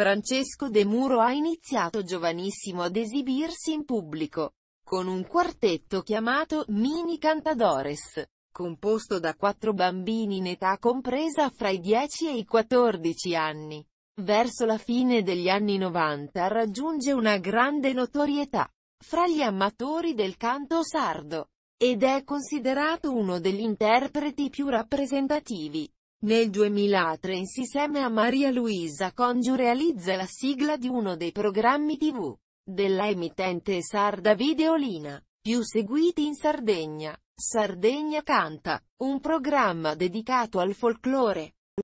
Francesco De Muro ha iniziato giovanissimo ad esibirsi in pubblico, con un quartetto chiamato Mini Cantadores, composto da quattro bambini in età compresa fra i 10 e i 14 anni. Verso la fine degli anni 90 raggiunge una grande notorietà fra gli amatori del canto sardo, ed è considerato uno degli interpreti più rappresentativi. Nel 2003 insieme a Maria Luisa Congiu realizza la sigla di uno dei programmi tv della emittente sarda Videolina, più seguiti in Sardegna, Sardegna Canta, un programma dedicato al folklore.